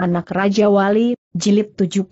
Anak Raja Wali, Jilid 73.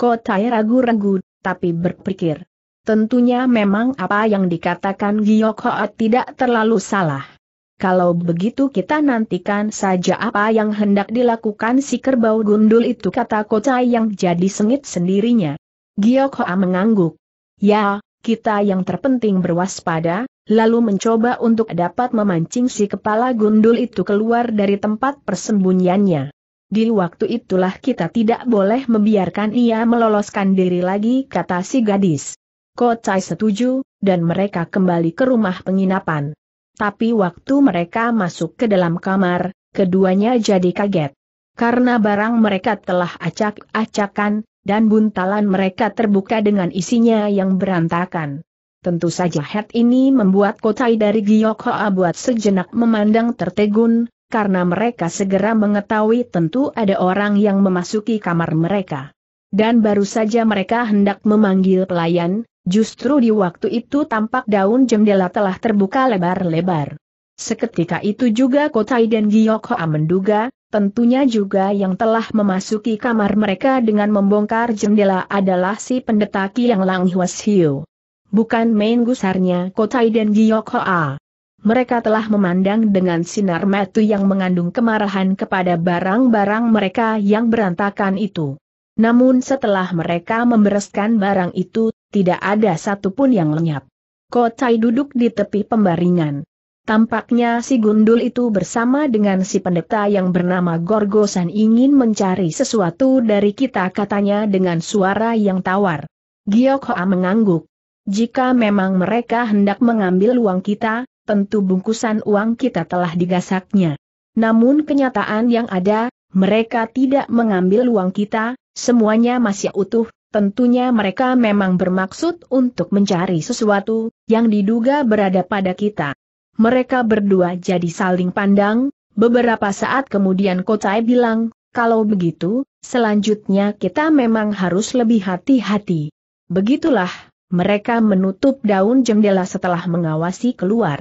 Kotai ragu-ragu, tapi berpikir. Tentunya memang apa yang dikatakan Giok Hoat tidak terlalu salah. Kalau begitu kita nantikan saja apa yang hendak dilakukan si kerbau gundul itu kata Kotai yang jadi sengit sendirinya. Giok Hoat mengangguk. Ya, kita yang terpenting berwaspada, lalu mencoba untuk dapat memancing si kepala gundul itu keluar dari tempat persembunyiannya. Di waktu itulah kita tidak boleh membiarkan ia meloloskan diri lagi kata si gadis. Kocai setuju, dan mereka kembali ke rumah penginapan. Tapi waktu mereka masuk ke dalam kamar, keduanya jadi kaget. Karena barang mereka telah acak-acakan, dan buntalan mereka terbuka dengan isinya yang berantakan. Tentu saja head ini membuat Kotai dari Giokhoa buat sejenak memandang tertegun, karena mereka segera mengetahui tentu ada orang yang memasuki kamar mereka. Dan baru saja mereka hendak memanggil pelayan, justru di waktu itu tampak daun jendela telah terbuka lebar-lebar. Seketika itu juga Kotai dan Giyokhoa menduga, tentunya juga yang telah memasuki kamar mereka dengan membongkar jendela adalah si pendeta Kiang Lang Hiu. Bukan main gusarnya Kotai dan Giyokhoa mereka telah memandang dengan sinar metu yang mengandung kemarahan kepada barang-barang mereka yang berantakan itu. Namun setelah mereka membereskan barang itu, tidak ada satupun yang lenyap. Kotai duduk di tepi pembaringan. Tampaknya si gundul itu bersama dengan si pendeta yang bernama Gorgosan ingin mencari sesuatu dari kita katanya dengan suara yang tawar. Giyokhoa mengangguk. Jika memang mereka hendak mengambil uang kita, tentu bungkusan uang kita telah digasaknya. Namun kenyataan yang ada, mereka tidak mengambil uang kita, semuanya masih utuh, tentunya mereka memang bermaksud untuk mencari sesuatu, yang diduga berada pada kita. Mereka berdua jadi saling pandang, beberapa saat kemudian Kocai bilang, kalau begitu, selanjutnya kita memang harus lebih hati-hati. Begitulah, mereka menutup daun jendela setelah mengawasi keluar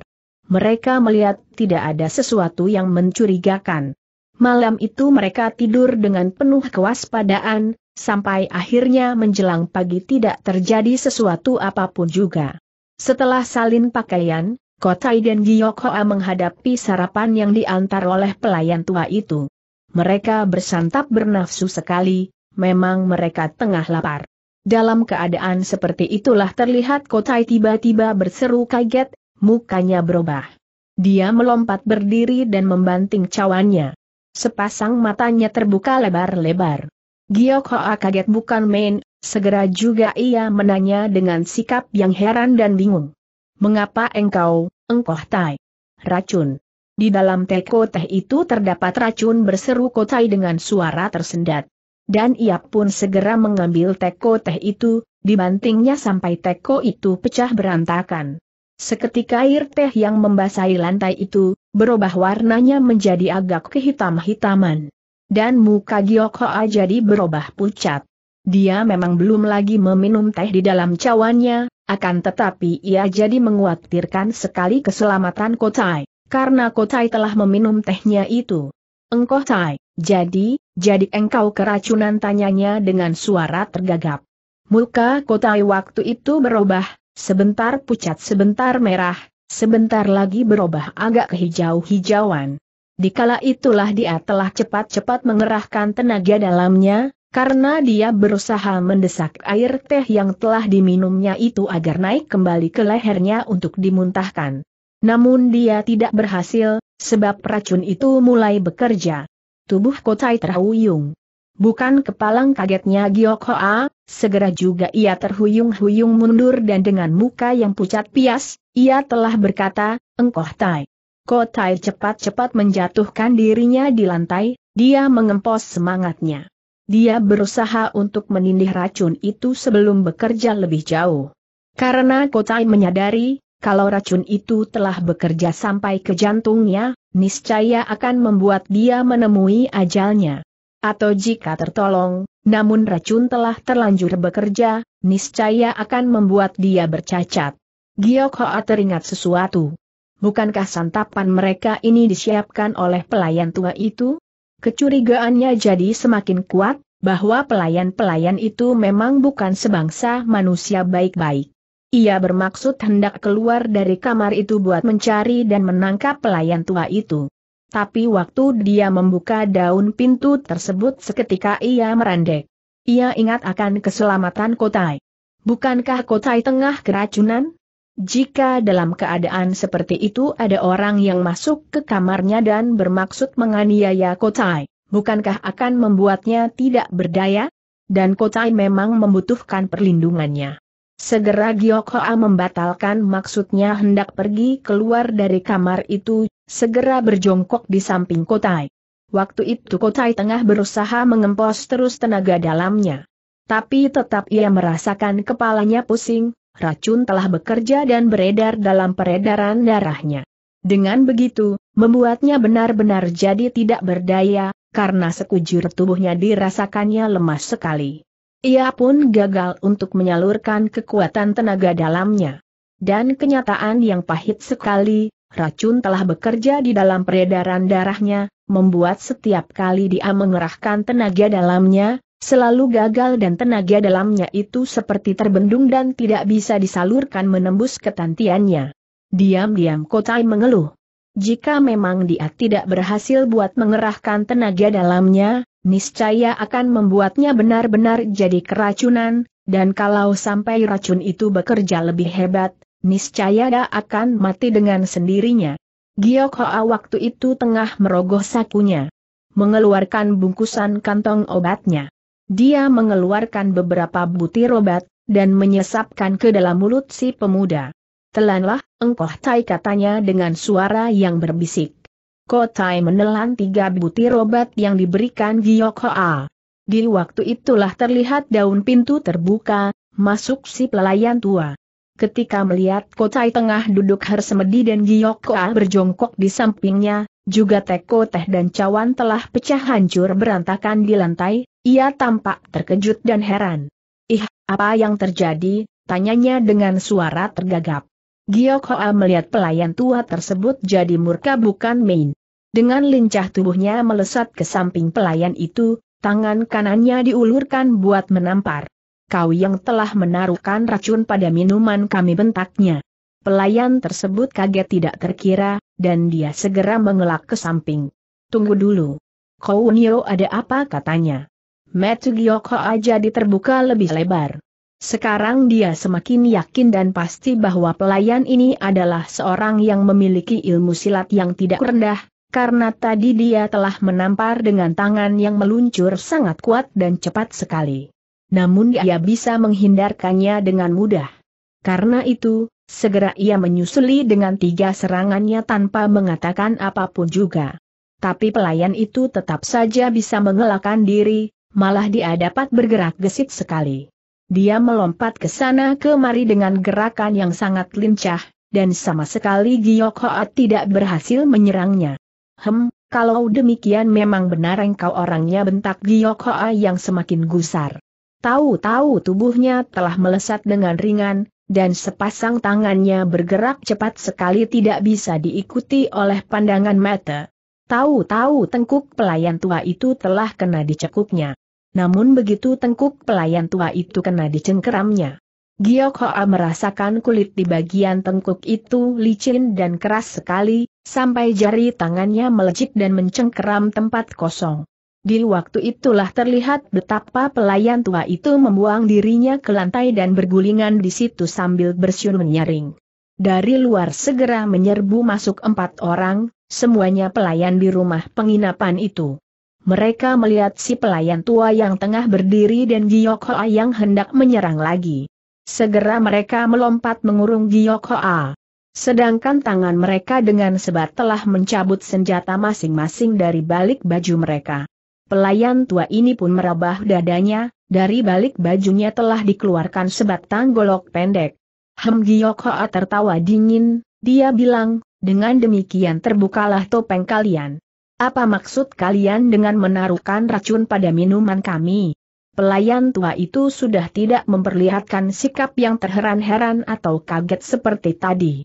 mereka melihat tidak ada sesuatu yang mencurigakan. Malam itu mereka tidur dengan penuh kewaspadaan, sampai akhirnya menjelang pagi tidak terjadi sesuatu apapun juga. Setelah salin pakaian, Kotai dan Giyok menghadapi sarapan yang diantar oleh pelayan tua itu. Mereka bersantap bernafsu sekali, memang mereka tengah lapar. Dalam keadaan seperti itulah terlihat Kotai tiba-tiba berseru kaget, mukanya berubah. Dia melompat berdiri dan membanting cawannya. Sepasang matanya terbuka lebar-lebar. Giok Hoa kaget bukan main, segera juga ia menanya dengan sikap yang heran dan bingung. Mengapa engkau, engkau tai? Racun. Di dalam teko teh itu terdapat racun berseru kotai dengan suara tersendat. Dan ia pun segera mengambil teko teh itu, dibantingnya sampai teko itu pecah berantakan. Seketika air teh yang membasahi lantai itu, berubah warnanya menjadi agak kehitam-hitaman. Dan muka Giok Hoa jadi berubah pucat. Dia memang belum lagi meminum teh di dalam cawannya, akan tetapi ia jadi menguatirkan sekali keselamatan Kotai, karena Kotai telah meminum tehnya itu. Engkau Tai, jadi, jadi engkau keracunan tanyanya dengan suara tergagap. Muka Kotai waktu itu berubah, Sebentar pucat sebentar merah, sebentar lagi berubah agak kehijau-hijauan. Dikala itulah dia telah cepat-cepat mengerahkan tenaga dalamnya, karena dia berusaha mendesak air teh yang telah diminumnya itu agar naik kembali ke lehernya untuk dimuntahkan. Namun dia tidak berhasil, sebab racun itu mulai bekerja. Tubuh Kotai terhuyung. Bukan kepalang kagetnya Giok Hoa, segera juga ia terhuyung-huyung mundur dan dengan muka yang pucat pias, ia telah berkata, Engkoh Tai. Tai cepat-cepat menjatuhkan dirinya di lantai, dia mengempos semangatnya. Dia berusaha untuk menindih racun itu sebelum bekerja lebih jauh. Karena Tai menyadari, kalau racun itu telah bekerja sampai ke jantungnya, niscaya akan membuat dia menemui ajalnya atau jika tertolong, namun racun telah terlanjur bekerja, niscaya akan membuat dia bercacat. Giok Hoa teringat sesuatu. Bukankah santapan mereka ini disiapkan oleh pelayan tua itu? Kecurigaannya jadi semakin kuat, bahwa pelayan-pelayan itu memang bukan sebangsa manusia baik-baik. Ia bermaksud hendak keluar dari kamar itu buat mencari dan menangkap pelayan tua itu. Tapi waktu dia membuka daun pintu tersebut seketika ia merandek. Ia ingat akan keselamatan Kotai. Bukankah Kotai tengah keracunan? Jika dalam keadaan seperti itu ada orang yang masuk ke kamarnya dan bermaksud menganiaya Kotai, bukankah akan membuatnya tidak berdaya? Dan Kotai memang membutuhkan perlindungannya. Segera Gyokoa membatalkan maksudnya hendak pergi keluar dari kamar itu, segera berjongkok di samping Kotai. Waktu itu Kotai tengah berusaha mengempos terus tenaga dalamnya. Tapi tetap ia merasakan kepalanya pusing, racun telah bekerja dan beredar dalam peredaran darahnya. Dengan begitu, membuatnya benar-benar jadi tidak berdaya, karena sekujur tubuhnya dirasakannya lemas sekali. Ia pun gagal untuk menyalurkan kekuatan tenaga dalamnya. Dan kenyataan yang pahit sekali, racun telah bekerja di dalam peredaran darahnya, membuat setiap kali dia mengerahkan tenaga dalamnya, selalu gagal dan tenaga dalamnya itu seperti terbendung dan tidak bisa disalurkan menembus ketantiannya. Diam-diam Kotai mengeluh. Jika memang dia tidak berhasil buat mengerahkan tenaga dalamnya, niscaya akan membuatnya benar-benar jadi keracunan, dan kalau sampai racun itu bekerja lebih hebat, niscaya dia akan mati dengan sendirinya. Giok Hoa waktu itu tengah merogoh sakunya. Mengeluarkan bungkusan kantong obatnya. Dia mengeluarkan beberapa butir obat, dan menyesapkan ke dalam mulut si pemuda. Telanlah, engkau tai katanya dengan suara yang berbisik. Kotai menelan tiga butir obat yang diberikan Giyok Hoa. Di waktu itulah terlihat daun pintu terbuka, masuk si pelayan tua. Ketika melihat Kotai tengah duduk Hersemedi dan Giyok Hoa berjongkok di sampingnya, juga teko teh dan cawan telah pecah hancur berantakan di lantai, ia tampak terkejut dan heran. Ih, apa yang terjadi? Tanyanya dengan suara tergagap. Giokoa melihat pelayan tua tersebut jadi murka bukan main. Dengan lincah tubuhnya melesat ke samping pelayan itu, tangan kanannya diulurkan buat menampar. Kau yang telah menaruhkan racun pada minuman kami bentaknya. Pelayan tersebut kaget tidak terkira, dan dia segera mengelak ke samping. Tunggu dulu. Kau Nio ada apa katanya. Matsu A jadi terbuka lebih lebar. Sekarang dia semakin yakin dan pasti bahwa pelayan ini adalah seorang yang memiliki ilmu silat yang tidak rendah, karena tadi dia telah menampar dengan tangan yang meluncur sangat kuat dan cepat sekali. Namun dia bisa menghindarkannya dengan mudah. Karena itu, segera ia menyusuli dengan tiga serangannya tanpa mengatakan apapun juga. Tapi pelayan itu tetap saja bisa mengelakkan diri, malah dia dapat bergerak gesit sekali. Dia melompat ke sana kemari dengan gerakan yang sangat lincah, dan sama sekali Giyok Hoat tidak berhasil menyerangnya. Hem, kalau demikian memang benar engkau orangnya bentak Giyok Hoa yang semakin gusar. Tahu-tahu tubuhnya telah melesat dengan ringan, dan sepasang tangannya bergerak cepat sekali tidak bisa diikuti oleh pandangan mata. Tahu-tahu tengkuk pelayan tua itu telah kena dicekuknya. Namun begitu tengkuk pelayan tua itu kena dicengkeramnya. Giok Hoa merasakan kulit di bagian tengkuk itu licin dan keras sekali, sampai jari tangannya melejit dan mencengkeram tempat kosong. Di waktu itulah terlihat betapa pelayan tua itu membuang dirinya ke lantai dan bergulingan di situ sambil bersiul menyaring. Dari luar segera menyerbu masuk empat orang, semuanya pelayan di rumah penginapan itu mereka melihat si pelayan tua yang tengah berdiri dan Giyok Hoa yang hendak menyerang lagi. Segera mereka melompat mengurung Giyok Hoa. Sedangkan tangan mereka dengan sebat telah mencabut senjata masing-masing dari balik baju mereka. Pelayan tua ini pun merabah dadanya, dari balik bajunya telah dikeluarkan sebatang golok pendek. Hem Giyok Hoa tertawa dingin, dia bilang, dengan demikian terbukalah topeng kalian. Apa maksud kalian dengan menaruhkan racun pada minuman kami? Pelayan tua itu sudah tidak memperlihatkan sikap yang terheran-heran atau kaget seperti tadi.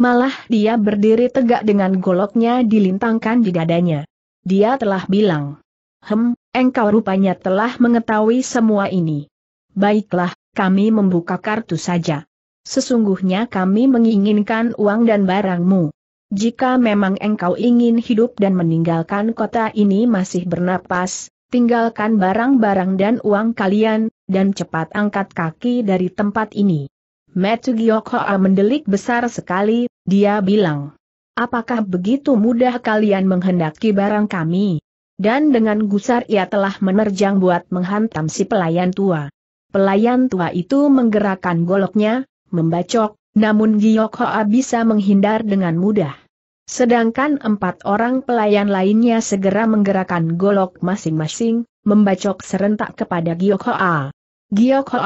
Malah dia berdiri tegak dengan goloknya dilintangkan di dadanya. Dia telah bilang, Hem, engkau rupanya telah mengetahui semua ini. Baiklah, kami membuka kartu saja. Sesungguhnya kami menginginkan uang dan barangmu. Jika memang engkau ingin hidup dan meninggalkan kota ini masih bernapas, tinggalkan barang-barang dan uang kalian, dan cepat angkat kaki dari tempat ini. Metu Giyokoa mendelik besar sekali, dia bilang. Apakah begitu mudah kalian menghendaki barang kami? Dan dengan gusar ia telah menerjang buat menghantam si pelayan tua. Pelayan tua itu menggerakkan goloknya, membacok, namun Giyokoa A bisa menghindar dengan mudah. Sedangkan empat orang pelayan lainnya segera menggerakkan golok masing-masing, membacok serentak kepada Giok Hoa.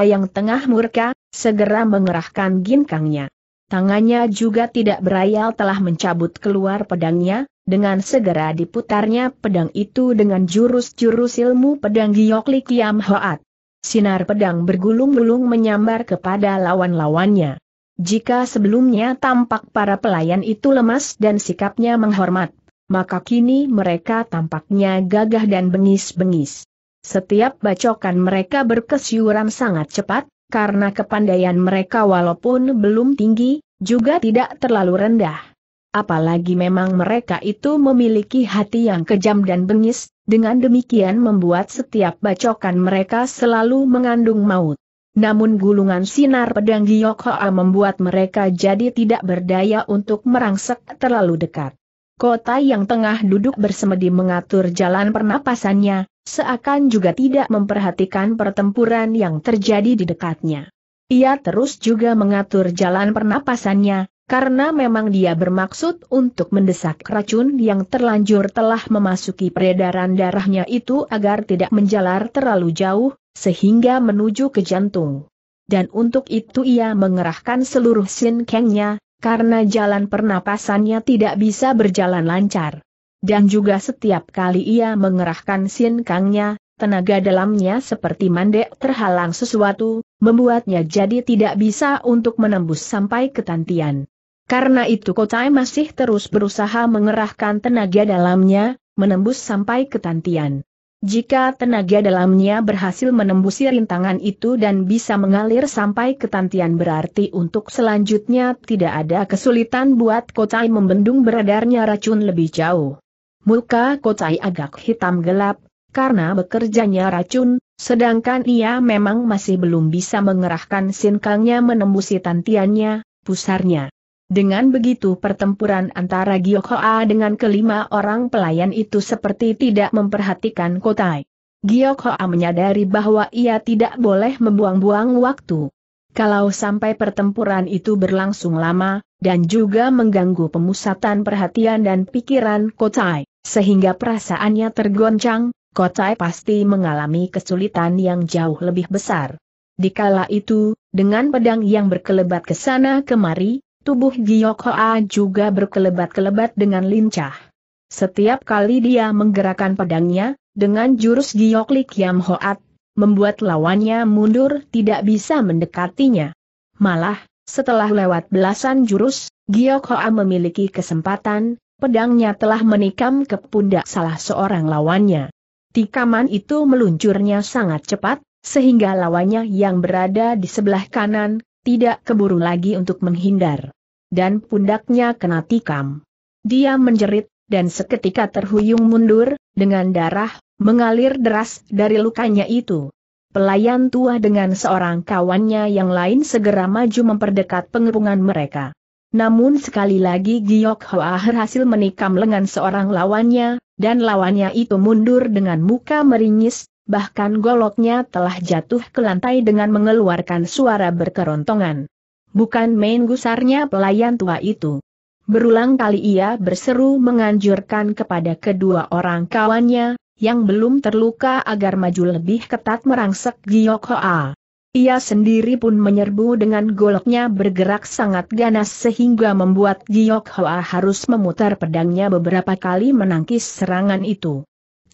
yang tengah murka, segera mengerahkan ginkangnya. Tangannya juga tidak berayal telah mencabut keluar pedangnya, dengan segera diputarnya pedang itu dengan jurus-jurus ilmu pedang Giokli Kiam Hoat. Sinar pedang bergulung-gulung menyambar kepada lawan-lawannya. Jika sebelumnya tampak para pelayan itu lemas dan sikapnya menghormat, maka kini mereka tampaknya gagah dan bengis-bengis. Setiap bacokan mereka berkesyuran sangat cepat, karena kepandaian mereka walaupun belum tinggi, juga tidak terlalu rendah. Apalagi memang mereka itu memiliki hati yang kejam dan bengis, dengan demikian membuat setiap bacokan mereka selalu mengandung maut. Namun gulungan sinar pedang Giyok Hoa membuat mereka jadi tidak berdaya untuk merangsek terlalu dekat. Kota yang tengah duduk bersemedi mengatur jalan pernapasannya, seakan juga tidak memperhatikan pertempuran yang terjadi di dekatnya. Ia terus juga mengatur jalan pernapasannya, karena memang dia bermaksud untuk mendesak racun yang terlanjur telah memasuki peredaran darahnya itu agar tidak menjalar terlalu jauh, sehingga menuju ke jantung. Dan untuk itu ia mengerahkan seluruh sin kengnya, karena jalan pernapasannya tidak bisa berjalan lancar. Dan juga setiap kali ia mengerahkan sin kengnya, tenaga dalamnya seperti mandek terhalang sesuatu, membuatnya jadi tidak bisa untuk menembus sampai ke tantian. Karena itu Kotai masih terus berusaha mengerahkan tenaga dalamnya, menembus sampai ke Tantian. Jika tenaga dalamnya berhasil menembusi rintangan itu dan bisa mengalir sampai ke Tantian berarti untuk selanjutnya tidak ada kesulitan buat Kotai membendung beredarnya racun lebih jauh. Muka Kotai agak hitam gelap, karena bekerjanya racun, sedangkan ia memang masih belum bisa mengerahkan sinkangnya menembusi tantiannya, pusarnya. Dengan begitu pertempuran antara Giokhoa dengan kelima orang pelayan itu seperti tidak memperhatikan Kotai. Giokhoa menyadari bahwa ia tidak boleh membuang-buang waktu. Kalau sampai pertempuran itu berlangsung lama, dan juga mengganggu pemusatan perhatian dan pikiran Kotai, sehingga perasaannya tergoncang, Kotai pasti mengalami kesulitan yang jauh lebih besar. Dikala itu, dengan pedang yang berkelebat ke sana kemari, Tubuh Giok juga berkelebat-kelebat dengan lincah. Setiap kali dia menggerakkan pedangnya, dengan jurus Giok Li Hoat, membuat lawannya mundur tidak bisa mendekatinya. Malah, setelah lewat belasan jurus, Giok memiliki kesempatan, pedangnya telah menikam ke pundak salah seorang lawannya. Tikaman itu meluncurnya sangat cepat, sehingga lawannya yang berada di sebelah kanan, tidak keburu lagi untuk menghindar dan pundaknya kena tikam. Dia menjerit, dan seketika terhuyung mundur, dengan darah, mengalir deras dari lukanya itu. Pelayan tua dengan seorang kawannya yang lain segera maju memperdekat pengerungan mereka. Namun sekali lagi Giok Hoa berhasil menikam lengan seorang lawannya, dan lawannya itu mundur dengan muka meringis, bahkan goloknya telah jatuh ke lantai dengan mengeluarkan suara berkerontongan bukan main gusarnya pelayan tua itu. Berulang kali ia berseru menganjurkan kepada kedua orang kawannya, yang belum terluka agar maju lebih ketat merangsek Giok Hoa. Ia sendiri pun menyerbu dengan goloknya bergerak sangat ganas sehingga membuat Giok Hoa harus memutar pedangnya beberapa kali menangkis serangan itu.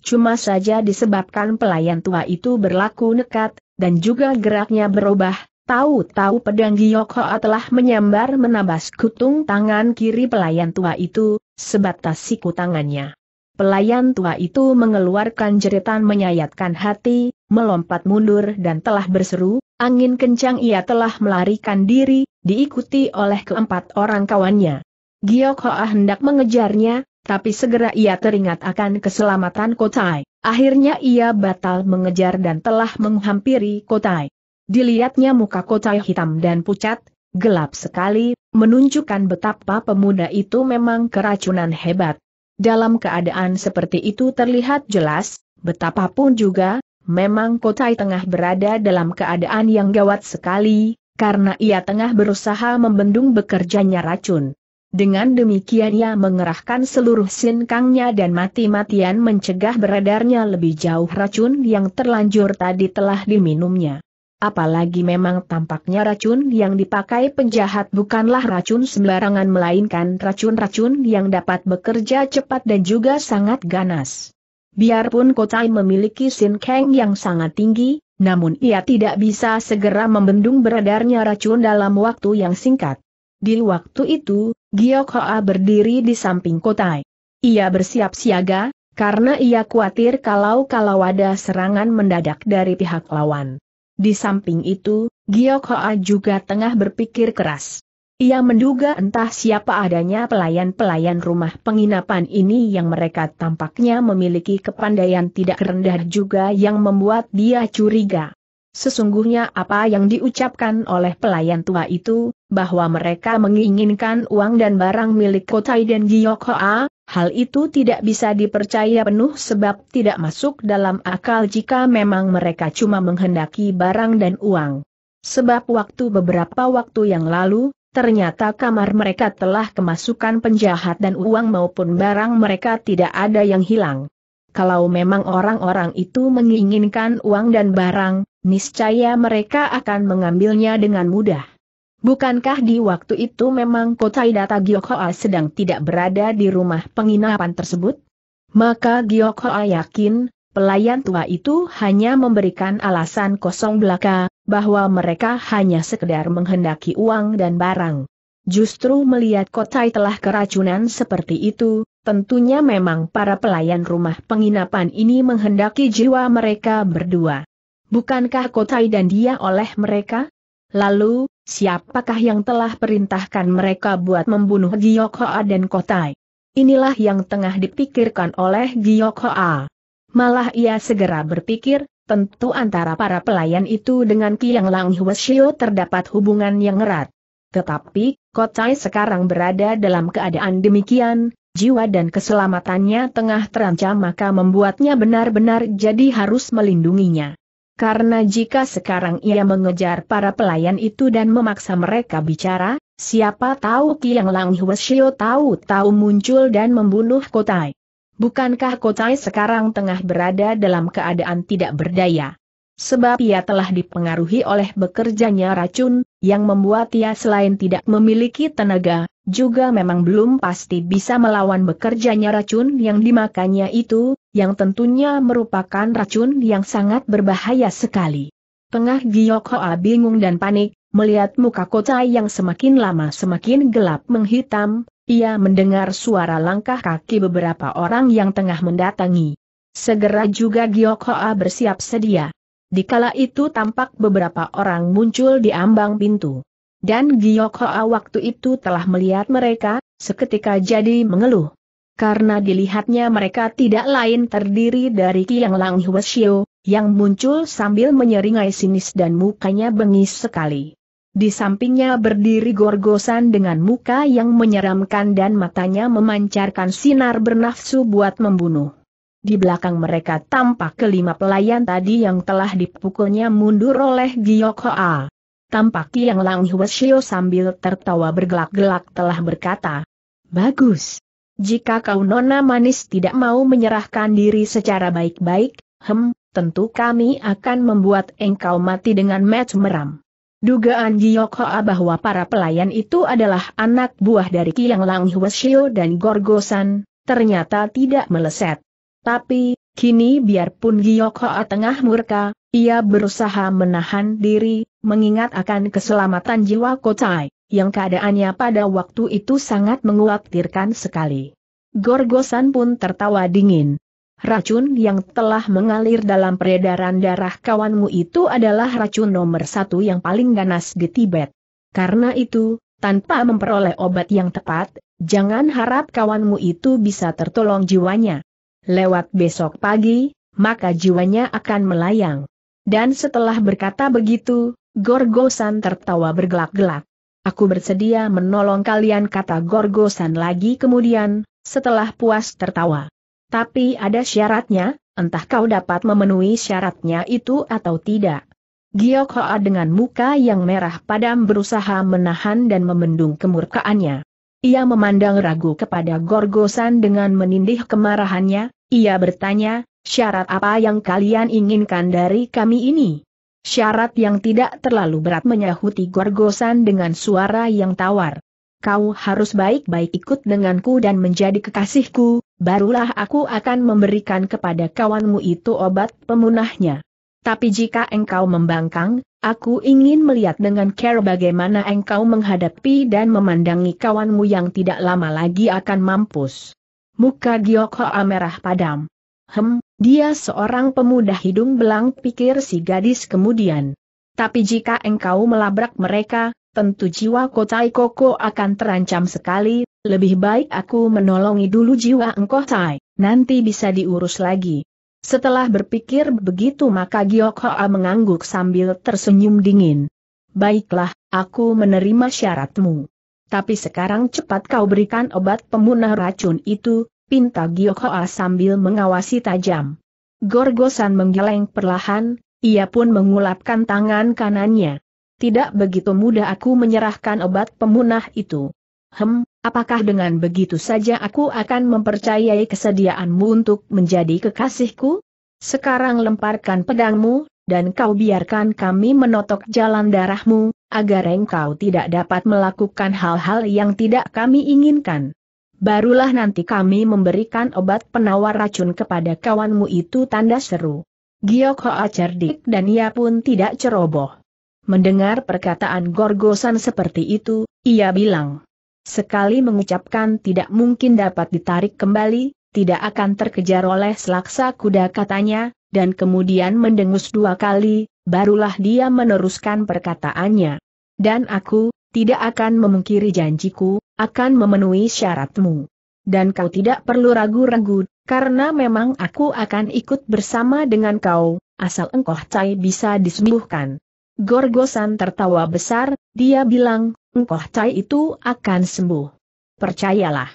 Cuma saja disebabkan pelayan tua itu berlaku nekat, dan juga geraknya berubah, Tahu-tahu pedang Giokhoa telah menyambar menabas kutung tangan kiri pelayan tua itu, sebatas siku tangannya. Pelayan tua itu mengeluarkan jeritan menyayatkan hati, melompat mundur dan telah berseru, angin kencang ia telah melarikan diri, diikuti oleh keempat orang kawannya. Giokhoa hendak mengejarnya, tapi segera ia teringat akan keselamatan Kotai. Akhirnya ia batal mengejar dan telah menghampiri Kotai. Dilihatnya muka kota hitam dan pucat, gelap sekali, menunjukkan betapa pemuda itu memang keracunan hebat. Dalam keadaan seperti itu terlihat jelas, betapapun juga, memang Kotai tengah berada dalam keadaan yang gawat sekali, karena ia tengah berusaha membendung bekerjanya racun. Dengan demikian ia mengerahkan seluruh sinkangnya dan mati-matian mencegah beredarnya lebih jauh racun yang terlanjur tadi telah diminumnya. Apalagi memang tampaknya racun yang dipakai penjahat bukanlah racun sembarangan melainkan racun-racun yang dapat bekerja cepat dan juga sangat ganas. Biarpun Kotai memiliki Sin Kang yang sangat tinggi, namun ia tidak bisa segera membendung beredarnya racun dalam waktu yang singkat. Di waktu itu, Giok Hoa berdiri di samping Kotai. Ia bersiap siaga, karena ia khawatir kalau-kalau ada serangan mendadak dari pihak lawan. Di samping itu, Giok Hoa juga tengah berpikir keras. Ia menduga entah siapa adanya pelayan-pelayan rumah penginapan ini yang mereka tampaknya memiliki kepandaian tidak rendah juga yang membuat dia curiga. Sesungguhnya apa yang diucapkan oleh pelayan tua itu, bahwa mereka menginginkan uang dan barang milik Kotai dan Giok Hoa, Hal itu tidak bisa dipercaya penuh sebab tidak masuk dalam akal jika memang mereka cuma menghendaki barang dan uang. Sebab waktu beberapa waktu yang lalu, ternyata kamar mereka telah kemasukan penjahat dan uang maupun barang mereka tidak ada yang hilang. Kalau memang orang-orang itu menginginkan uang dan barang, niscaya mereka akan mengambilnya dengan mudah. Bukankah di waktu itu memang Kotai Data Gyokhoa sedang tidak berada di rumah penginapan tersebut? Maka Gyokhoa yakin, pelayan tua itu hanya memberikan alasan kosong belaka, bahwa mereka hanya sekedar menghendaki uang dan barang. Justru melihat Kotai telah keracunan seperti itu, tentunya memang para pelayan rumah penginapan ini menghendaki jiwa mereka berdua. Bukankah Kotai dan dia oleh mereka? Lalu, Siapakah yang telah perintahkan mereka buat membunuh Giyok Hoa dan Kotai? Inilah yang tengah dipikirkan oleh Giyok Hoa. Malah ia segera berpikir, tentu antara para pelayan itu dengan Kiang Lang Hwasyo terdapat hubungan yang erat. Tetapi, Kotai sekarang berada dalam keadaan demikian, jiwa dan keselamatannya tengah terancam maka membuatnya benar-benar jadi harus melindunginya. Karena jika sekarang ia mengejar para pelayan itu dan memaksa mereka bicara, siapa tahu Kiang Lang Hwasyo tahu-tahu muncul dan membunuh Kotai. Bukankah Kotai sekarang tengah berada dalam keadaan tidak berdaya? Sebab ia telah dipengaruhi oleh bekerjanya racun, yang membuat ia selain tidak memiliki tenaga, juga memang belum pasti bisa melawan bekerjanya racun yang dimakannya itu, yang tentunya merupakan racun yang sangat berbahaya sekali. Tengah Giyok Hoa bingung dan panik, melihat muka kota yang semakin lama semakin gelap menghitam, ia mendengar suara langkah kaki beberapa orang yang tengah mendatangi. Segera juga Giyok Hoa bersiap sedia. Di kala itu tampak beberapa orang muncul di ambang pintu. Dan Giyok Hoa waktu itu telah melihat mereka, seketika jadi mengeluh karena dilihatnya mereka tidak lain terdiri dari Kiang Lang Huashio yang muncul sambil menyeringai sinis dan mukanya bengis sekali. Di sampingnya berdiri Gorgosan dengan muka yang menyeramkan dan matanya memancarkan sinar bernafsu buat membunuh. Di belakang mereka tampak kelima pelayan tadi yang telah dipukulnya mundur oleh Giyok Hoa. Tampak yang Lang Huashio sambil tertawa bergelak-gelak telah berkata, Bagus, jika kau nona manis tidak mau menyerahkan diri secara baik-baik, hem, tentu kami akan membuat engkau mati dengan met meram. Dugaan Giok bahwa para pelayan itu adalah anak buah dari Kiang Lang Hwasyo dan Gorgosan, ternyata tidak meleset. Tapi, kini biarpun Giok Hoa tengah murka, ia berusaha menahan diri, mengingat akan keselamatan jiwa Kotai yang keadaannya pada waktu itu sangat mengkhawatirkan sekali. Gorgosan pun tertawa dingin. Racun yang telah mengalir dalam peredaran darah kawanmu itu adalah racun nomor satu yang paling ganas di Tibet. Karena itu, tanpa memperoleh obat yang tepat, jangan harap kawanmu itu bisa tertolong jiwanya. Lewat besok pagi, maka jiwanya akan melayang. Dan setelah berkata begitu, Gorgosan tertawa bergelak-gelak. Aku bersedia menolong kalian kata Gorgosan lagi kemudian, setelah puas tertawa. Tapi ada syaratnya, entah kau dapat memenuhi syaratnya itu atau tidak. Giyok Hoa dengan muka yang merah padam berusaha menahan dan membendung kemurkaannya. Ia memandang ragu kepada Gorgosan dengan menindih kemarahannya, ia bertanya, syarat apa yang kalian inginkan dari kami ini? Syarat yang tidak terlalu berat menyahuti Gorgosan dengan suara yang tawar. Kau harus baik-baik ikut denganku dan menjadi kekasihku, barulah aku akan memberikan kepada kawanmu itu obat pemunahnya. Tapi jika engkau membangkang, aku ingin melihat dengan care bagaimana engkau menghadapi dan memandangi kawanmu yang tidak lama lagi akan mampus. Muka Giok Amerah padam. Hem, dia seorang pemuda hidung belang pikir si gadis kemudian. Tapi jika engkau melabrak mereka, tentu jiwa Kotai Koko akan terancam sekali, lebih baik aku menolongi dulu jiwa engkau Tai, nanti bisa diurus lagi. Setelah berpikir begitu maka Giok Hoa mengangguk sambil tersenyum dingin. Baiklah, aku menerima syaratmu. Tapi sekarang cepat kau berikan obat pemunah racun itu, pinta Gyokoa sambil mengawasi tajam. Gorgosan menggeleng perlahan, ia pun mengulapkan tangan kanannya. Tidak begitu mudah aku menyerahkan obat pemunah itu. Hem, apakah dengan begitu saja aku akan mempercayai kesediaanmu untuk menjadi kekasihku? Sekarang lemparkan pedangmu, dan kau biarkan kami menotok jalan darahmu, agar engkau tidak dapat melakukan hal-hal yang tidak kami inginkan barulah nanti kami memberikan obat penawar racun kepada kawanmu itu tanda seru. Giok Hoa cerdik dan ia pun tidak ceroboh. Mendengar perkataan gorgosan seperti itu, ia bilang. Sekali mengucapkan tidak mungkin dapat ditarik kembali, tidak akan terkejar oleh selaksa kuda katanya, dan kemudian mendengus dua kali, barulah dia meneruskan perkataannya. Dan aku, tidak akan memungkiri janjiku, akan memenuhi syaratmu. Dan kau tidak perlu ragu-ragu, karena memang aku akan ikut bersama dengan kau, asal engkau cai bisa disembuhkan. Gorgosan tertawa besar, dia bilang, engkau cai itu akan sembuh. Percayalah.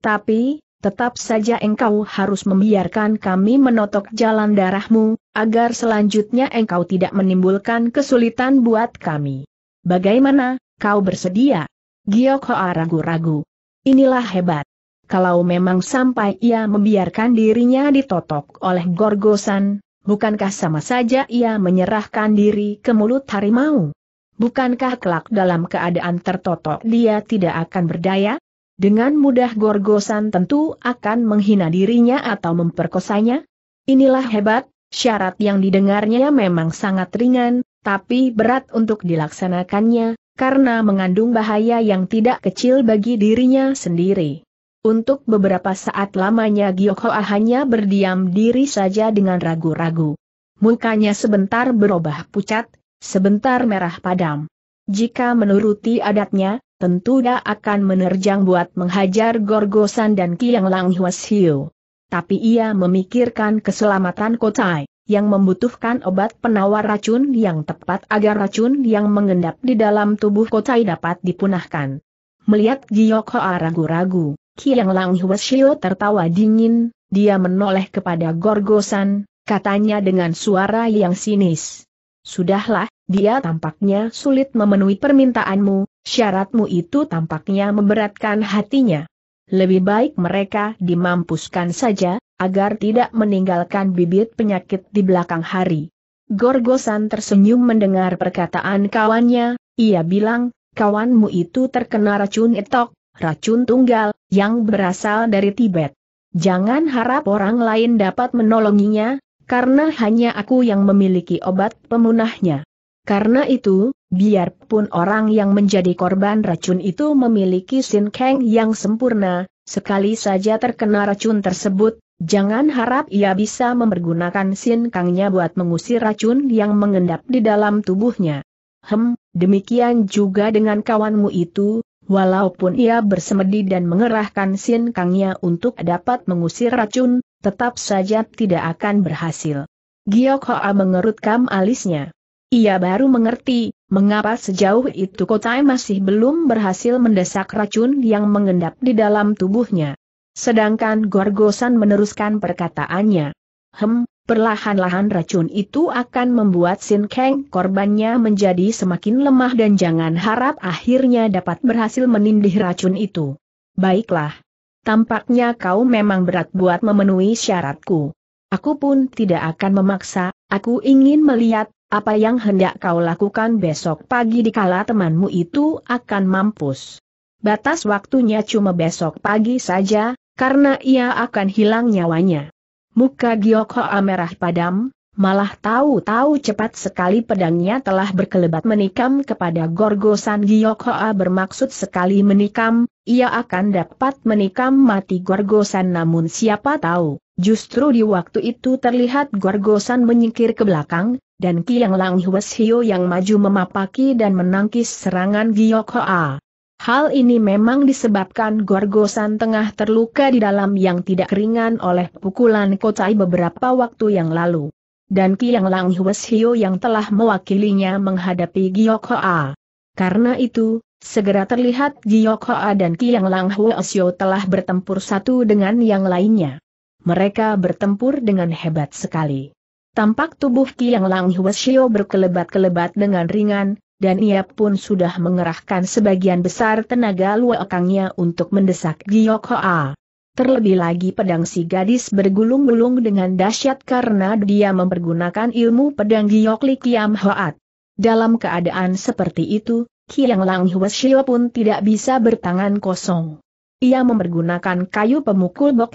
Tapi, tetap saja engkau harus membiarkan kami menotok jalan darahmu, agar selanjutnya engkau tidak menimbulkan kesulitan buat kami. Bagaimana, Kau bersedia? Giok Hoa ragu-ragu. Inilah hebat. Kalau memang sampai ia membiarkan dirinya ditotok oleh gorgosan, bukankah sama saja ia menyerahkan diri ke mulut harimau? Bukankah kelak dalam keadaan tertotok dia tidak akan berdaya? Dengan mudah gorgosan tentu akan menghina dirinya atau memperkosanya? Inilah hebat, syarat yang didengarnya memang sangat ringan, tapi berat untuk dilaksanakannya, karena mengandung bahaya yang tidak kecil bagi dirinya sendiri. Untuk beberapa saat lamanya Giokho hanya berdiam diri saja dengan ragu-ragu. Mukanya sebentar berubah pucat, sebentar merah padam. Jika menuruti adatnya, tentu dia akan menerjang buat menghajar Gorgosan dan Kiang Lang Hiu. Tapi ia memikirkan keselamatan Kotai yang membutuhkan obat penawar racun yang tepat agar racun yang mengendap di dalam tubuh Kocai dapat dipunahkan. Melihat Giok ragu-ragu, Kiang Lang Hwasyo tertawa dingin, dia menoleh kepada Gorgosan, katanya dengan suara yang sinis. Sudahlah, dia tampaknya sulit memenuhi permintaanmu, syaratmu itu tampaknya memberatkan hatinya. Lebih baik mereka dimampuskan saja, agar tidak meninggalkan bibit penyakit di belakang hari. Gorgosan tersenyum mendengar perkataan kawannya, ia bilang, kawanmu itu terkena racun etok, racun tunggal, yang berasal dari Tibet. Jangan harap orang lain dapat menolonginya, karena hanya aku yang memiliki obat pemunahnya. Karena itu, biarpun orang yang menjadi korban racun itu memiliki sinkeng yang sempurna, sekali saja terkena racun tersebut, Jangan harap ia bisa mempergunakan sin kangnya buat mengusir racun yang mengendap di dalam tubuhnya. Hem, demikian juga dengan kawanmu itu, walaupun ia bersemedi dan mengerahkan sin kangnya untuk dapat mengusir racun, tetap saja tidak akan berhasil. Giok Hoa mengerutkan alisnya. Ia baru mengerti, mengapa sejauh itu Kotai masih belum berhasil mendesak racun yang mengendap di dalam tubuhnya. Sedangkan Gorgosan meneruskan perkataannya. Hem, perlahan-lahan racun itu akan membuat Sin Kang korbannya menjadi semakin lemah dan jangan harap akhirnya dapat berhasil menindih racun itu. Baiklah. Tampaknya kau memang berat buat memenuhi syaratku. Aku pun tidak akan memaksa, aku ingin melihat apa yang hendak kau lakukan besok pagi dikala temanmu itu akan mampus batas waktunya cuma besok pagi saja, karena ia akan hilang nyawanya. Muka Giok Hoa merah padam, malah tahu-tahu cepat sekali pedangnya telah berkelebat menikam kepada Gorgosan Giok Hoa bermaksud sekali menikam, ia akan dapat menikam mati Gorgosan namun siapa tahu, justru di waktu itu terlihat Gorgosan menyingkir ke belakang, dan Kiang Lang Hwes Hio yang maju memapaki dan menangkis serangan Giok Hoa. Hal ini memang disebabkan Gorgosan tengah terluka di dalam yang tidak ringan oleh pukulan kocai beberapa waktu yang lalu. Dan Kiang Lang Hues Hio yang telah mewakilinya menghadapi Giyok Hoa. Karena itu, segera terlihat Giyok Hoa dan Kiang Lang Hues Hio telah bertempur satu dengan yang lainnya. Mereka bertempur dengan hebat sekali. Tampak tubuh Kiang Lang Hues Hio berkelebat-kelebat dengan ringan, dan ia pun sudah mengerahkan sebagian besar tenaga luakangnya untuk mendesak Giyok Hoa. Terlebih lagi pedang si gadis bergulung-gulung dengan dahsyat karena dia mempergunakan ilmu pedang Giyok Li Kiam Hoat. Dalam keadaan seperti itu, Kiang Lang Hwasyo pun tidak bisa bertangan kosong. Ia mempergunakan kayu pemukul bok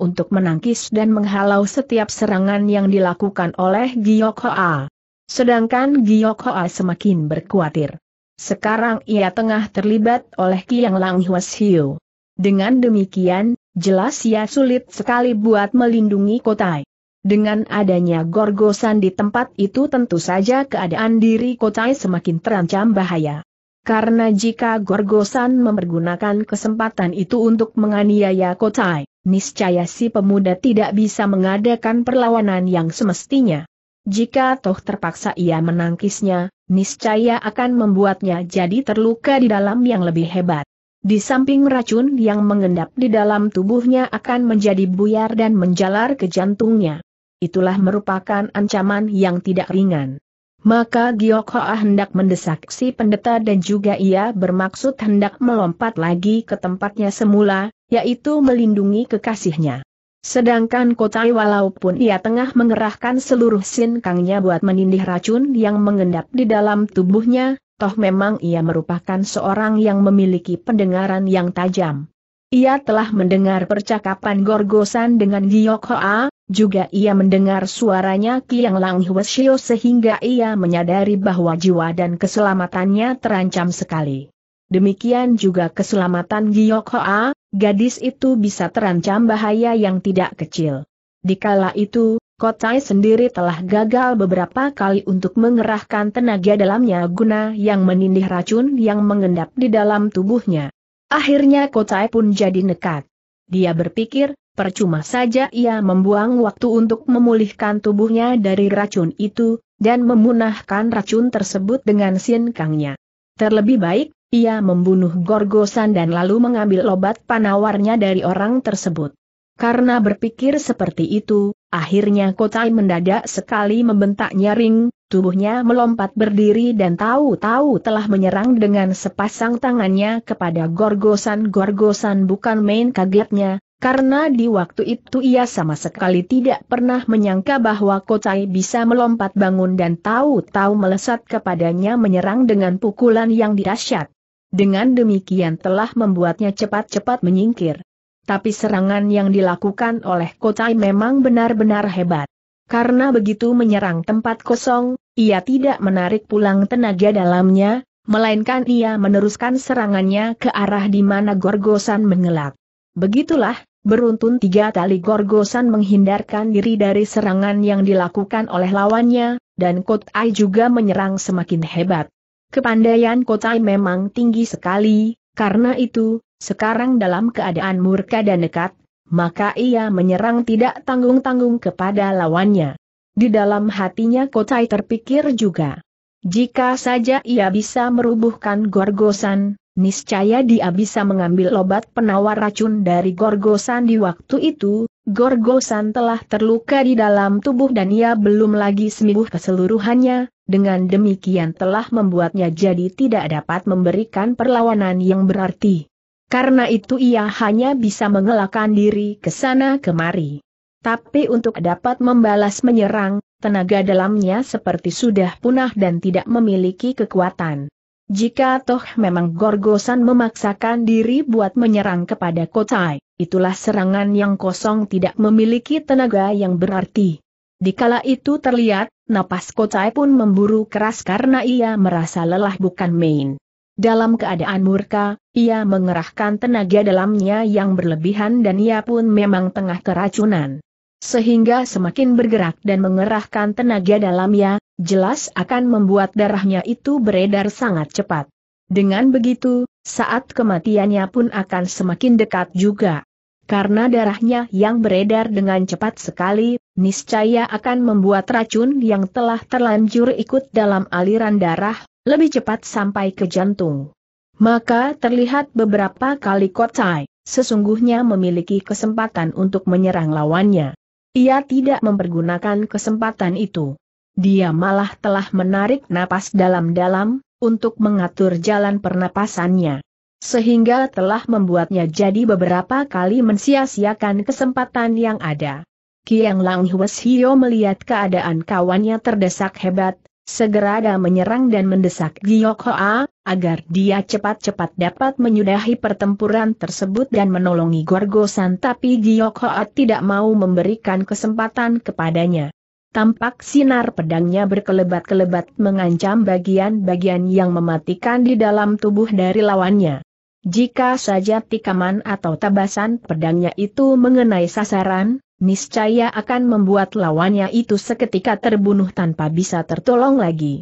untuk menangkis dan menghalau setiap serangan yang dilakukan oleh Giyok Hoa. Sedangkan Giyok Hoa semakin berkuatir. Sekarang ia tengah terlibat oleh Kiang Lang Huas Hiu. Dengan demikian, jelas ia sulit sekali buat melindungi Kotai. Dengan adanya gorgosan di tempat itu tentu saja keadaan diri Kotai semakin terancam bahaya. Karena jika gorgosan memergunakan kesempatan itu untuk menganiaya Kotai, niscaya si pemuda tidak bisa mengadakan perlawanan yang semestinya. Jika toh terpaksa ia menangkisnya, niscaya akan membuatnya jadi terluka di dalam yang lebih hebat. Di samping racun yang mengendap di dalam tubuhnya akan menjadi buyar dan menjalar ke jantungnya. Itulah merupakan ancaman yang tidak ringan. Maka Giok Hoa hendak mendesak si pendeta dan juga ia bermaksud hendak melompat lagi ke tempatnya semula, yaitu melindungi kekasihnya. Sedangkan Kotai walaupun ia tengah mengerahkan seluruh sin kangnya buat menindih racun yang mengendap di dalam tubuhnya, toh memang ia merupakan seorang yang memiliki pendengaran yang tajam. Ia telah mendengar percakapan gorgosan dengan Giyok Hoa, juga ia mendengar suaranya Kiang Lang Hwasyo sehingga ia menyadari bahwa jiwa dan keselamatannya terancam sekali. Demikian juga keselamatan Giyok Hoa, gadis itu bisa terancam bahaya yang tidak kecil. Dikala itu, Kotai sendiri telah gagal beberapa kali untuk mengerahkan tenaga dalamnya guna yang menindih racun yang mengendap di dalam tubuhnya. Akhirnya Kotai pun jadi nekat. Dia berpikir, percuma saja ia membuang waktu untuk memulihkan tubuhnya dari racun itu, dan memunahkan racun tersebut dengan sinkangnya. Terlebih baik, ia membunuh Gorgosan dan lalu mengambil obat panawarnya dari orang tersebut. Karena berpikir seperti itu, akhirnya Kotai mendadak sekali membentak nyaring, tubuhnya melompat berdiri dan tahu-tahu telah menyerang dengan sepasang tangannya kepada Gorgosan-Gorgosan bukan main kagetnya, karena di waktu itu ia sama sekali tidak pernah menyangka bahwa Kotai bisa melompat bangun dan tahu-tahu melesat kepadanya menyerang dengan pukulan yang dirasyat. Dengan demikian telah membuatnya cepat-cepat menyingkir. Tapi serangan yang dilakukan oleh Kotai memang benar-benar hebat. Karena begitu menyerang tempat kosong, ia tidak menarik pulang tenaga dalamnya, melainkan ia meneruskan serangannya ke arah di mana Gorgosan mengelak. Begitulah, beruntun tiga tali Gorgosan menghindarkan diri dari serangan yang dilakukan oleh lawannya, dan Kotai juga menyerang semakin hebat. Kepandaian Kotai memang tinggi sekali, karena itu, sekarang dalam keadaan murka dan nekat, maka ia menyerang tidak tanggung-tanggung kepada lawannya. Di dalam hatinya Kotai terpikir juga. Jika saja ia bisa merubuhkan Gorgosan, niscaya dia bisa mengambil obat penawar racun dari Gorgosan di waktu itu, Gorgosan telah terluka di dalam tubuh dan ia belum lagi sembuh keseluruhannya, dengan demikian telah membuatnya jadi tidak dapat memberikan perlawanan yang berarti. Karena itu ia hanya bisa mengelakkan diri ke sana kemari. Tapi untuk dapat membalas menyerang, tenaga dalamnya seperti sudah punah dan tidak memiliki kekuatan. Jika toh memang Gorgosan memaksakan diri buat menyerang kepada Kotai, itulah serangan yang kosong tidak memiliki tenaga yang berarti. Di kala itu terlihat, napas Kotai pun memburu keras karena ia merasa lelah bukan main. Dalam keadaan murka, ia mengerahkan tenaga dalamnya yang berlebihan dan ia pun memang tengah keracunan sehingga semakin bergerak dan mengerahkan tenaga dalamnya, jelas akan membuat darahnya itu beredar sangat cepat. Dengan begitu, saat kematiannya pun akan semakin dekat juga. Karena darahnya yang beredar dengan cepat sekali, niscaya akan membuat racun yang telah terlanjur ikut dalam aliran darah, lebih cepat sampai ke jantung. Maka terlihat beberapa kali Kotai, sesungguhnya memiliki kesempatan untuk menyerang lawannya. Ia tidak mempergunakan kesempatan itu. Dia malah telah menarik napas dalam-dalam, untuk mengatur jalan pernapasannya. Sehingga telah membuatnya jadi beberapa kali mensia-siakan kesempatan yang ada. Kiang Lang Hwes Hio melihat keadaan kawannya terdesak hebat, Segera ada menyerang dan mendesak Giyok Hoa, agar dia cepat-cepat dapat menyudahi pertempuran tersebut dan menolongi Gorgosan tapi Giyok Hoa tidak mau memberikan kesempatan kepadanya. Tampak sinar pedangnya berkelebat-kelebat mengancam bagian-bagian yang mematikan di dalam tubuh dari lawannya. Jika saja tikaman atau tabasan pedangnya itu mengenai sasaran, niscaya akan membuat lawannya itu seketika terbunuh tanpa bisa tertolong lagi.